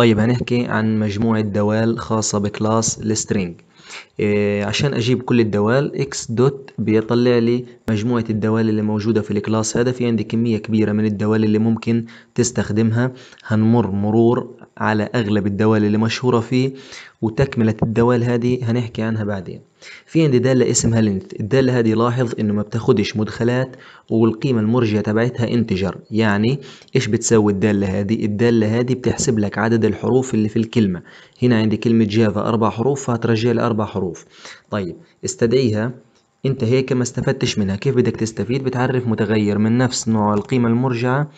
طيب هنحكي عن مجموعة دوال خاصة بكلاس السترينج إيه عشان اجيب كل الدوال اكس دوت بيطلع لي مجموعة الدوال اللي موجودة في الكلاس هذا في عندي كمية كبيرة من الدوال اللي ممكن تستخدمها هنمر مرور على اغلب الدوال اللي مشهورة فيه وتكملة الدوال هذه هنحكي عنها بعدين في عندي دالة اسمها لينث الدالة هذه لاحظ انه ما بتاخدش مدخلات والقيمة المرجئة تبعتها انتجر يعني ايش بتسوي الدالة هذه الدالة هذه بتحسب لك عدد الحروف اللي في الكلمة هنا عندي كلمة جافا اربع حروف فهترجع لي اربع حروف طيب استدعيها انت هيك ما استفدتش منها كيف بدك تستفيد بتعرف متغير من نفس نوع القيمة المرجعة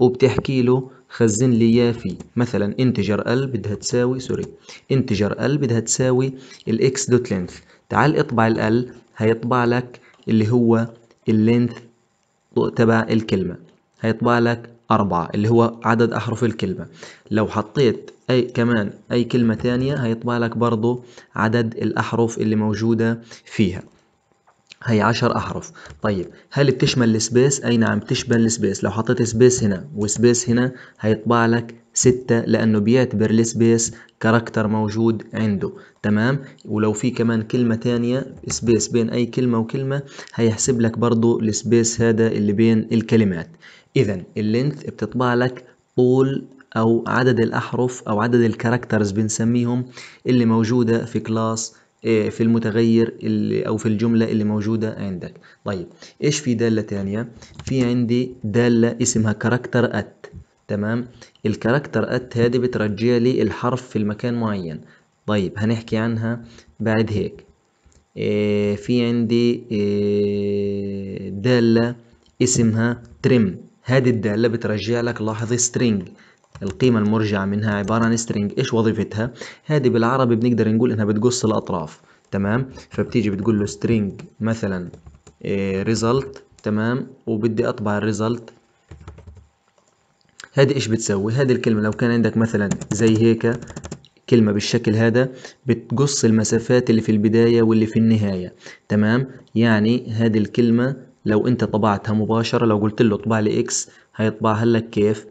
وبتحكي له خزن لي في مثلا انتجر ال بدها تساوي سوري انتجر ال بدها تساوي الاكس دوت لينث تعال اطبع ال هيطبع لك اللي هو اللينث تبع الكلمة هيطبع لك أربعة اللي هو عدد أحرف الكلمة لو حطيت أي كمان أي كلمة ثانية هيطبع لك برضو عدد الأحرف اللي موجودة فيها هي عشر أحرف طيب هل بتشمل السبيس؟ أي نعم بتشمل السبيس لو حطيت سبيس هنا وسبيس هنا هيطبع لك ستة لأنه بيعتبر السبيس كاركتر موجود عنده تمام ولو في كمان كلمة تانية سبيس بين أي كلمة وكلمة هيحسب لك برضو السبيس هذا اللي بين الكلمات إذا اللينث بتطبع لك طول أو عدد الأحرف أو عدد الكاركترز بنسميهم اللي موجودة في كلاس إيه، في المتغير اللي أو في الجملة اللي موجودة عندك طيب إيش في دالة ثانيه في عندي دالة اسمها كاركتر أت تمام الكاركتر أت هذه بترجع لي الحرف في المكان معين طيب هنحكي عنها بعد هيك إيه، في عندي إيه، دالة اسمها ترم هذه الدالة بترجع لك لاحظ سترينج القيمة المرجعة منها عبارة عن string ايش وظيفتها هذه بالعربي بنقدر نقول انها بتقص الاطراف تمام فبتيجي بتقول له string مثلا إيه، result تمام وبدي اطبع الريزلت هذه ايش بتسوي هذه الكلمة لو كان عندك مثلا زي هيك كلمة بالشكل هذا بتقص المسافات اللي في البداية واللي في النهاية تمام يعني هذه الكلمة لو انت طبعتها مباشرة لو قلت له اطبع لي اكس هيطبعها لك كيف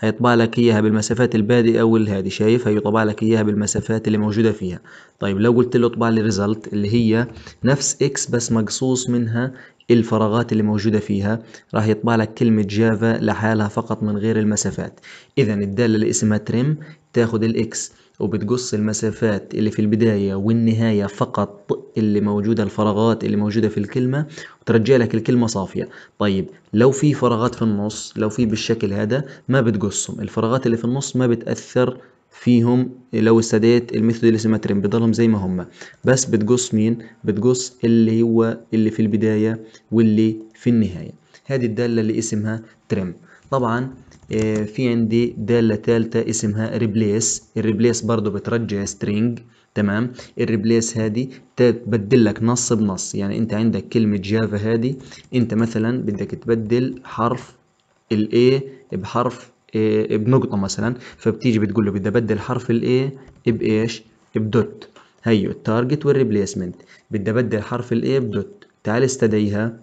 هيطبع لك اياها بالمسافات البادئه والهادي شايف هيطبع لك اياها بالمسافات اللي موجوده فيها طيب لو قلت له اطبع لي ريزلت اللي هي نفس اكس بس مقصوص منها الفراغات اللي موجودة فيها راح يطبع لك كلمة جافا لحالها فقط من غير المسافات إذا الدالة اللي اسمها trim تاخد الاكس وبتقص المسافات اللي في البداية والنهاية فقط اللي موجودة الفراغات اللي موجودة في الكلمة وترجع لك الكلمة صافية طيب لو في فراغات في النص لو في بالشكل هذا ما بتقصهم الفراغات اللي في النص ما بتأثر فيهم لو استديت الميثود الاسيمترين بضلهم زي ما هم بس بتقص مين بتقص اللي هو اللي في البداية واللي في النهاية هذه الدالة اللي اسمها ترم طبعا آه، في عندي دالة ثالثة اسمها ريبليس الريبليس برضو بترجع سترينج تمام الريبليس هذه تبدل لك نص بنص يعني انت عندك كلمة جافا هذه انت مثلا بدك تبدل حرف الاي بحرف إيه بنقطة مثلا فبتيجي بتقول له بدي ابدل حرف الاي بايش بدوت هيو التارجت والريبليسمنت بدي ابدل حرف الاي بدوت تعال استدعيها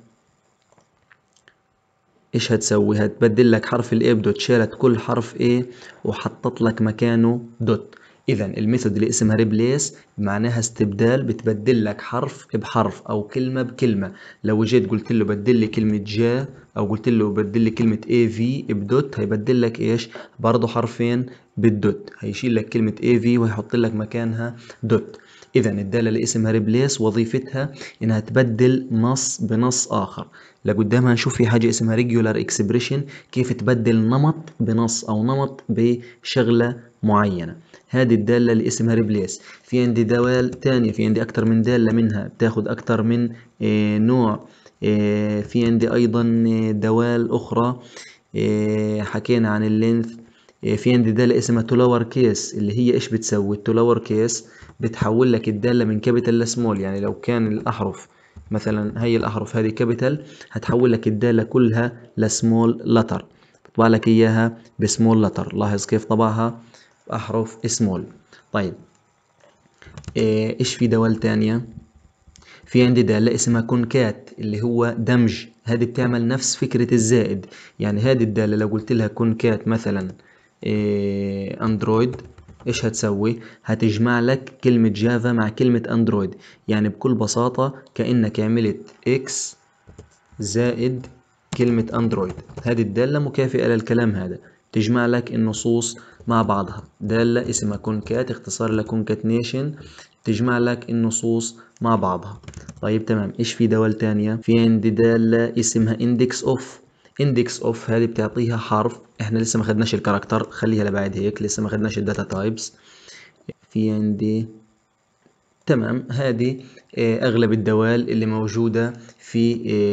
ايش هتسوي هتبدل لك حرف الاي بدوت شالت كل حرف اي وحطت لك مكانه دوت اذا الميثود اللي اسمها ريبليس معناها استبدال بتبدل لك حرف بحرف او كلمه بكلمه لو جيت قلت له بدل لي كلمه جا او قلت له بدل لي كلمه اي في بدوت هيبدل لك ايش برضه حرفين بالدوت هيشيل لك كلمه اي في وهيحط لك مكانها دوت اذا الداله اللي اسمها ريبليس وظيفتها انها تبدل نص بنص اخر لقدام هنشوف في حاجه اسمها ريجولار اكسبريشن كيف تبدل نمط بنص او نمط بشغله معينه هذه الداله اللي اسمها ريبليس في عندي دوال ثانيه في عندي اكتر من داله منها بتاخد اكتر من إيه، نوع آه، في عندي أيضا آه، دوال أخرى آه، حكينا عن اللينث في عندي دالة اسمها تولور كيس اللي هي إيش بتسوي التولور كيس بتحول لك الدالة من كابيتال لسمول يعني لو كان الأحرف مثلا هي الأحرف هذه كابيتال هتحول لك الدالة كلها لسمول لتر بتطبع لك إياها بسمول لتر لاحظ كيف طبعها بأحرف سمول طيب إيش في دوال تانية في عندي دالة اسمها كونكات اللي هو دمج هذه بتعمل نفس فكرة الزائد يعني هذه الدالة لو قلت لها كونكات مثلا إيه اندرويد ايش هتسوي هتجمع لك كلمة جافا مع كلمة اندرويد يعني بكل بساطة كأنك عملت اكس زائد كلمة اندرويد هذه الدالة مكافئة للكلام هذا تجمع لك النصوص مع بعضها دالة اسمها كونكات اختصار لكونكاتنيشن تجمع لك النصوص مع بعضها طيب تمام ايش في دوال تانية في عندي دالة اسمها اندكس اوف اندكس اوف هذه بتعطيها حرف احنا لسه ما خدناش الكاركتر خليها لبعد هيك لسه ما خدناش الداتا تايبس في عندي تمام هذه آه، اغلب الدوال اللي موجودة في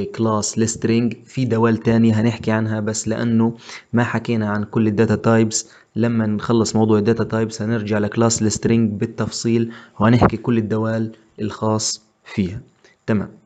آه، كلاس ليسترينج في دوال تانية هنحكي عنها بس لانه ما حكينا عن كل الداتا تايبس لما نخلص موضوع الداتا تايبس هنرجع لكلاس ليسترينج بالتفصيل وهنحكي كل الدوال الخاص فيها تمام